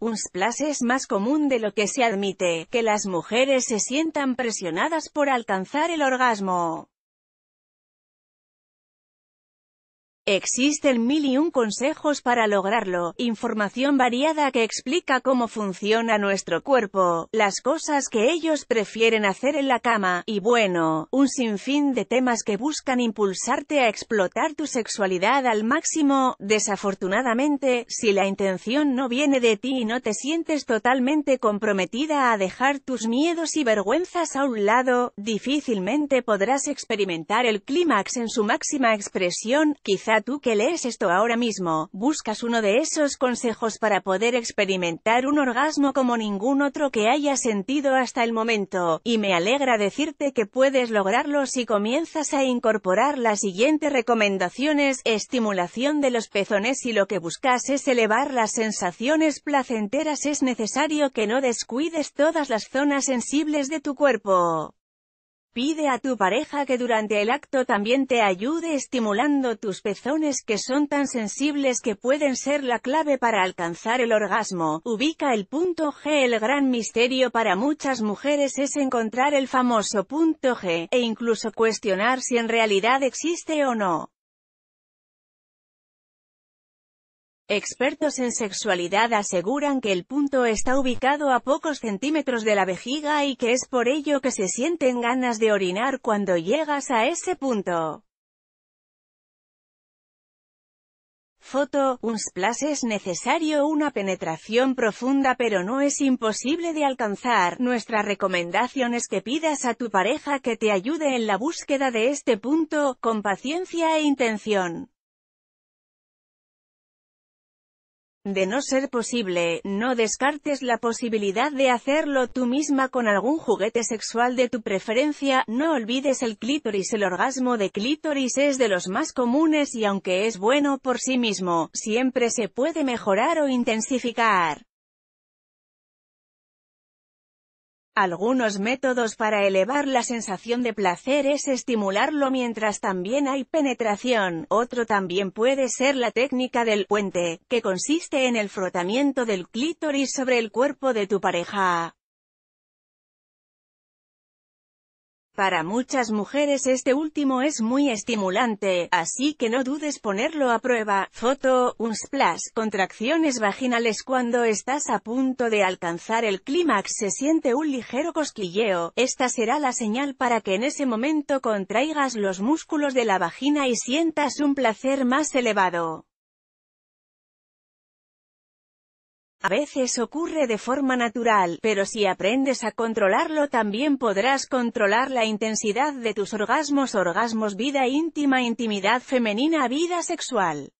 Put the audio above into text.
un splash es más común de lo que se admite, que las mujeres se sientan presionadas por alcanzar el orgasmo. Existen mil y un consejos para lograrlo, información variada que explica cómo funciona nuestro cuerpo, las cosas que ellos prefieren hacer en la cama, y bueno, un sinfín de temas que buscan impulsarte a explotar tu sexualidad al máximo. Desafortunadamente, si la intención no viene de ti y no te sientes totalmente comprometida a dejar tus miedos y vergüenzas a un lado, difícilmente podrás experimentar el clímax en su máxima expresión, quizás tú que lees esto ahora mismo, buscas uno de esos consejos para poder experimentar un orgasmo como ningún otro que hayas sentido hasta el momento, y me alegra decirte que puedes lograrlo si comienzas a incorporar las siguientes recomendaciones, estimulación de los pezones y lo que buscas es elevar las sensaciones placenteras es necesario que no descuides todas las zonas sensibles de tu cuerpo. Pide a tu pareja que durante el acto también te ayude estimulando tus pezones que son tan sensibles que pueden ser la clave para alcanzar el orgasmo. Ubica el punto G. El gran misterio para muchas mujeres es encontrar el famoso punto G, e incluso cuestionar si en realidad existe o no. Expertos en sexualidad aseguran que el punto está ubicado a pocos centímetros de la vejiga y que es por ello que se sienten ganas de orinar cuando llegas a ese punto. Foto, un splash es necesario una penetración profunda pero no es imposible de alcanzar. Nuestra recomendación es que pidas a tu pareja que te ayude en la búsqueda de este punto, con paciencia e intención. De no ser posible, no descartes la posibilidad de hacerlo tú misma con algún juguete sexual de tu preferencia, no olvides el clítoris. El orgasmo de clítoris es de los más comunes y aunque es bueno por sí mismo, siempre se puede mejorar o intensificar. Algunos métodos para elevar la sensación de placer es estimularlo mientras también hay penetración, otro también puede ser la técnica del puente, que consiste en el frotamiento del clítoris sobre el cuerpo de tu pareja. Para muchas mujeres este último es muy estimulante, así que no dudes ponerlo a prueba. Foto, un splash, contracciones vaginales Cuando estás a punto de alcanzar el clímax se siente un ligero cosquilleo, esta será la señal para que en ese momento contraigas los músculos de la vagina y sientas un placer más elevado. A veces ocurre de forma natural, pero si aprendes a controlarlo también podrás controlar la intensidad de tus orgasmos, orgasmos, vida íntima, intimidad femenina, vida sexual.